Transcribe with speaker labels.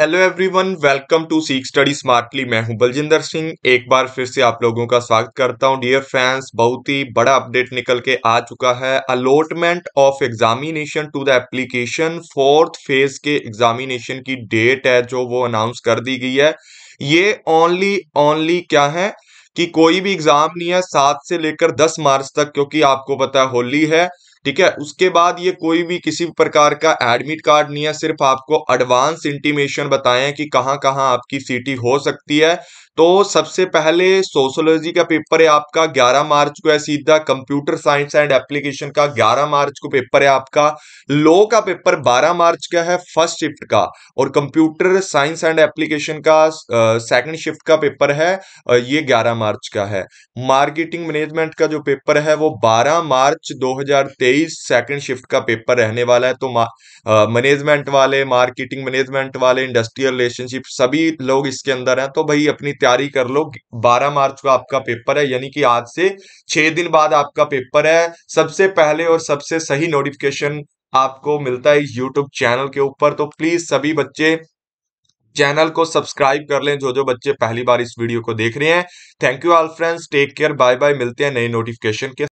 Speaker 1: hello everyone welcome to Seekh study smartly मैं हूं बलजिंदर सिंह एक बार फिर से आप लोगों का स्वागत करता हूं डियर फैंस बहुत ही बड़ा अपडेट निकल के आ चुका है allotment of examination to the application fourth phase के एग्जामिनेशन की डेट है जो वो अनाउंस कर दी गई है ये ओनली ओनली क्या है कि कोई भी एग्जाम नहीं है सात से लेकर दस मार्च तक क्योंकि आपको पता है होली है ठीक है उसके बाद ये कोई भी किसी प्रकार का एडमिट कार्ड नहीं है सिर्फ आपको एडवांस इंटीमेशन बताएं कि कहां कहां आपकी सीटी हो सकती है तो सबसे पहले सोशोलॉजी का पेपर है आपका 11 मार्च को है सीधा कंप्यूटर साइंस एंड एप्लीकेशन का 11 मार्च को पेपर है आपका लॉ का पेपर 12 मार्च का है फर्स्ट शिफ्ट का और कंप्यूटर साइंस एंड एप्लीकेशन का सेकंड शिफ्ट का पेपर है ये 11 मार्च का है मार्केटिंग मैनेजमेंट का जो पेपर है वो 12 मार्च 2023 हजार शिफ्ट का पेपर रहने वाला है तो मैनेजमेंट वाले मार्केटिंग मैनेजमेंट वाले इंडस्ट्रियल रिलेशनशिप सभी लोग इसके अंदर हैं तो भाई अपनी तैयारी कर लो 12 मार्च को आपका पेपर है यानी कि आज से छह दिन बाद आपका पेपर है सबसे पहले और सबसे सही नोटिफिकेशन आपको मिलता है यूट्यूब चैनल के ऊपर तो प्लीज सभी बच्चे चैनल को सब्सक्राइब कर लें जो जो बच्चे पहली बार इस वीडियो को देख रहे हैं thank you all friends take care bye bye मिलते हैं नए नोटिफिकेशन के